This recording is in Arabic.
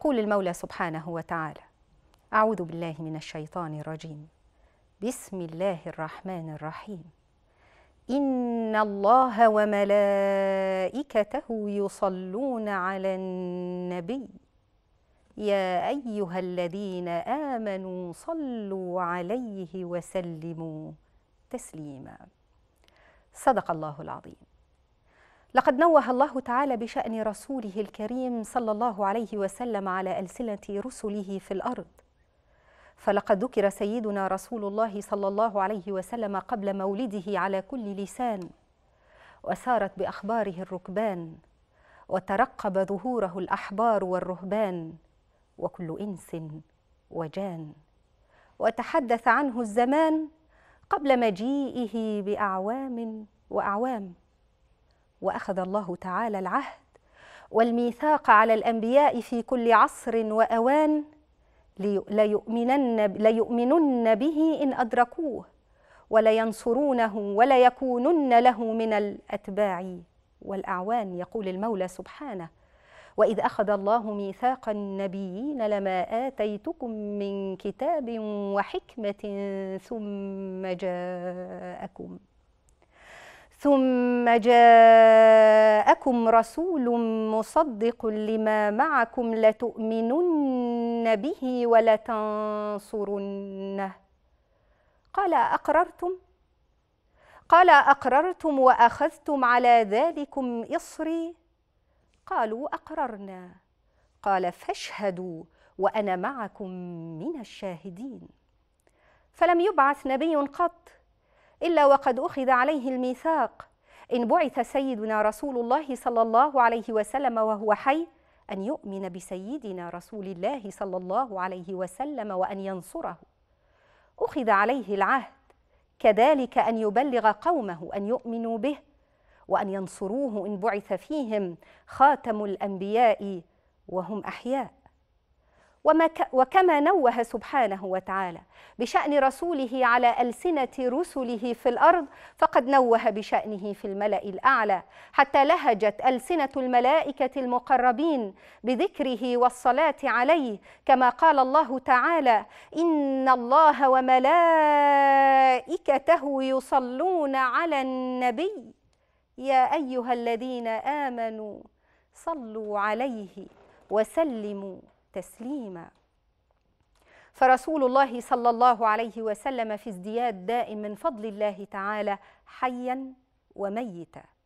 يقول المولى سبحانه وتعالى اعوذ بالله من الشيطان الرجيم بسم الله الرحمن الرحيم ان الله وملائكته يصلون على النبي يا ايها الذين امنوا صلوا عليه وسلموا تسليما صدق الله العظيم لقد نوه الله تعالى بشأن رسوله الكريم صلى الله عليه وسلم على ألسنة رسله في الأرض فلقد ذكر سيدنا رسول الله صلى الله عليه وسلم قبل مولده على كل لسان وسارت بأخباره الركبان وترقب ظهوره الأحبار والرهبان وكل إنس وجان وتحدث عنه الزمان قبل مجيئه بأعوام وأعوام واخذ الله تعالى العهد والميثاق على الانبياء في كل عصر واوان ليؤمنن, ليؤمنن به ان ادركوه ولينصرونه وليكونن له من الاتباع والاعوان يقول المولى سبحانه واذ اخذ الله ميثاق النبيين لما اتيتكم من كتاب وحكمه ثم جاءكم ثم جاءكم رسول مصدق لما معكم لتؤمنن به ولتنصرنه قال اقررتم قال اقررتم واخذتم على ذلكم اصري قالوا اقررنا قال فاشهدوا وانا معكم من الشاهدين فلم يبعث نبي قط الا وقد اخذ عليه الميثاق إن بعث سيدنا رسول الله صلى الله عليه وسلم وهو حي أن يؤمن بسيدنا رسول الله صلى الله عليه وسلم وأن ينصره أخذ عليه العهد كذلك أن يبلغ قومه أن يؤمنوا به وأن ينصروه إن بعث فيهم خاتم الأنبياء وهم أحياء وما وكما نوه سبحانه وتعالى بشأن رسوله على ألسنة رسله في الأرض فقد نوه بشأنه في الملأ الأعلى حتى لهجت ألسنة الملائكة المقربين بذكره والصلاة عليه كما قال الله تعالى إن الله وملائكته يصلون على النبي يا أيها الذين آمنوا صلوا عليه وسلموا تسليما فرسول الله صلى الله عليه وسلم في ازدياد دائم من فضل الله تعالى حيا وميتا